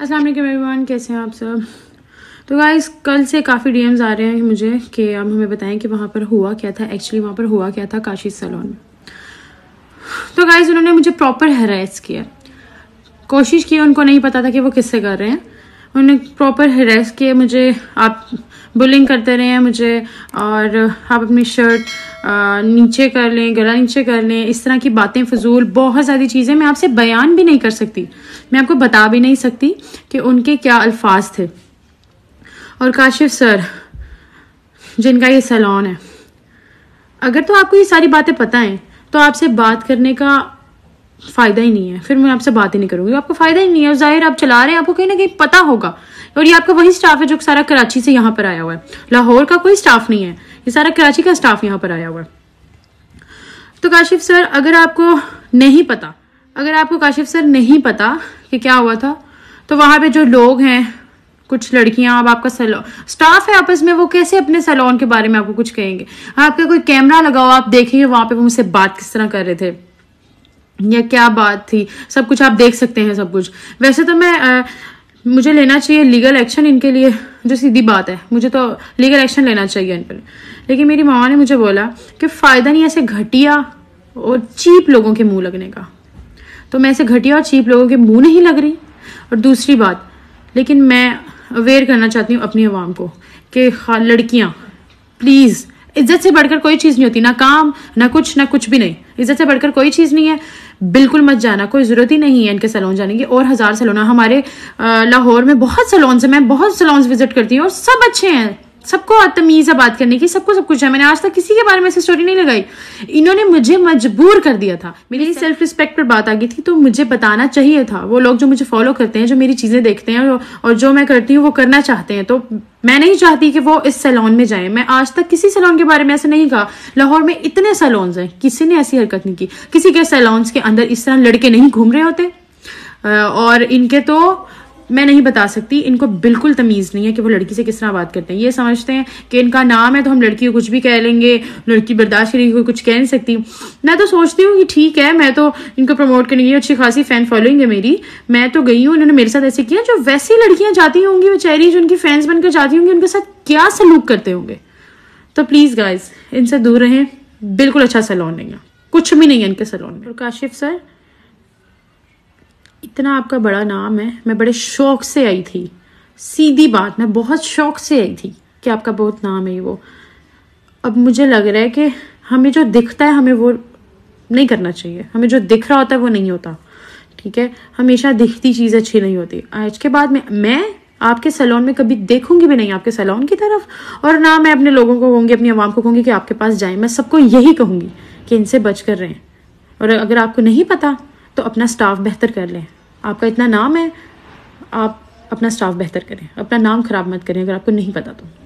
अस्सलाम वालेकुम एवरीवन कैसे हैं आप सब तो गाइस कल से काफ़ी डीएम्स आ रहे हैं मुझे कि आप हमें बताएं कि वहाँ पर हुआ क्या था एक्चुअली वहाँ पर हुआ क्या था काशी सलोन में तो गाइस उन्होंने मुझे प्रॉपर हरास किया कोशिश की उनको नहीं पता था कि वो किससे कर रहे हैं उन्होंने प्रॉपर हरास किए मुझे आप बुलिंग करते रहे हैं मुझे और आप अपनी शर्ट नीचे कर लें गला नीचे कर लें इस तरह की बातें फजूल बहुत सारी चीज़ें मैं आपसे बयान भी नहीं कर सकती मैं आपको बता भी नहीं सकती कि उनके क्या अल्फाज थे और काशिफ सर जिनका ये सैलॉन है अगर तो आपको ये सारी बातें पता हैं तो आपसे बात करने का फ़ायदा ही नहीं है फिर मैं आपसे बात ही नहीं करूँगी आपको फ़ायदा ही नहीं है और ज़ाहिर आप चला रहे हैं आपको कहीं ना कहीं पता होगा और ये आपका वही स्टाफ है जो सारा कराची से यहाँ पर आया हुआ है लाहौर का कोई स्टाफ नहीं है ये सारा कराची का स्टाफ यहाँ पर आया हुआ है तो काशिफ सर अगर आपको नहीं पता अगर आपको काशिफ सर नहीं पता कि क्या हुआ था तो वहां पे जो लोग हैं कुछ लड़कियां अब आपका सैलॉन स्टाफ है आपस में वो कैसे अपने सैलॉन के बारे में आपको कुछ कहेंगे आपका कोई कैमरा लगाओ आप देखेंगे वहां पे वो मुझसे बात किस तरह कर रहे थे या क्या बात थी सब कुछ आप देख सकते हैं सब कुछ वैसे तो मैं आ, मुझे लेना चाहिए लीगल एक्शन इनके लिए जो सीधी बात है मुझे तो लीगल एक्शन लेना चाहिए इन पर लेकिन मेरी मामा ने मुझे बोला कि फ़ायदा नहीं ऐसे घटिया और चीप लोगों के मुंह लगने का तो मैं ऐसे घटिया और चीप लोगों के मुंह नहीं लग रही और दूसरी बात लेकिन मैं अवेयर करना चाहती हूँ अपनी आवाम को कि हाँ, लड़कियाँ प्लीज़ इज्जत से बढ़कर कोई चीज़ नहीं होती ना काम ना कुछ ना कुछ भी नहीं इज्जत से बढ़कर कोई चीज़ नहीं है बिल्कुल मत जाना कोई ज़रूरत ही नहीं है इनके सैलून जाने की और हज़ार सैलून हमारे लाहौर में बहुत सैलून हैं मैं बहुत सैलून विजिट करती हूँ और सब अच्छे हैं सबको तमीज है बात करने की सबको सब कुछ है मैंने आज तक किसी के बारे में ऐसी स्टोरी नहीं लगाई इन्होंने मुझे मजबूर कर दिया था मेरी सेल्फ रिस्पेक्ट पर बात आ गई थी तो मुझे बताना चाहिए था वो लोग जो मुझे फॉलो करते हैं जो मेरी चीज़ें देखते हैं और जो मैं करती हूँ वो करना चाहते हैं तो मैं नहीं चाहती कि वो इस सैलोन में जाए मैं आज तक किसी सैलोन के बारे में ऐसा नहीं कहा लाहौर में इतने सैलॉन्स हैं किसी ने ऐसी हरकत नहीं की किसी के सैलॉन्स के अंदर इस तरह लड़के नहीं घूम रहे होते और इनके तो मैं नहीं बता सकती इनको बिल्कुल तमीज़ नहीं है कि वो लड़की से किस तरह बात करते हैं ये समझते हैं कि इनका नाम है तो हम लड़की को कुछ भी कह लेंगे लड़की बर्दाश्त करेगी कोई कुछ कह नहीं सकती मैं तो सोचती हूँ कि ठीक है मैं तो इनको प्रमोट करने गई अच्छी खासी फ़ैन फॉलोइंग है मेरी मैं तो गई हूँ इन्होंने मेरे साथ ऐसे किया जो वैसी लड़कियाँ जाती होंगी बेचारी जो उनकी फैंस बनकर जाती होंगी उनके साथ क्या सलूक करते होंगे तो प्लीज़ गाइज इनसे दूर रहें बिल्कुल अच्छा सलोन नहीं है कुछ भी नहीं है इनके सलोन में और काशिफ सर इतना आपका बड़ा नाम है मैं बड़े शौक से आई थी सीधी बात मैं बहुत शौक से आई थी कि आपका बहुत नाम है वो अब मुझे लग रहा है कि हमें जो दिखता है हमें वो नहीं करना चाहिए हमें जो दिख रहा होता है वो नहीं होता ठीक है हमेशा दिखती चीज़ अच्छी नहीं होती आज के बाद में मैं आपके सैलून में कभी देखूंगी भी नहीं आपके सैलून की तरफ और ना मैं अपने लोगों को कहूँगी अपनी आवाम को कहूँगी कि आपके पास जाएं मैं सबको यही कहूँगी कि इनसे बच कर रहें और अगर आपको नहीं पता तो अपना स्टाफ बेहतर कर लें आपका इतना नाम है आप अपना स्टाफ बेहतर करें अपना नाम ख़राब मत करें अगर आपको नहीं पता तो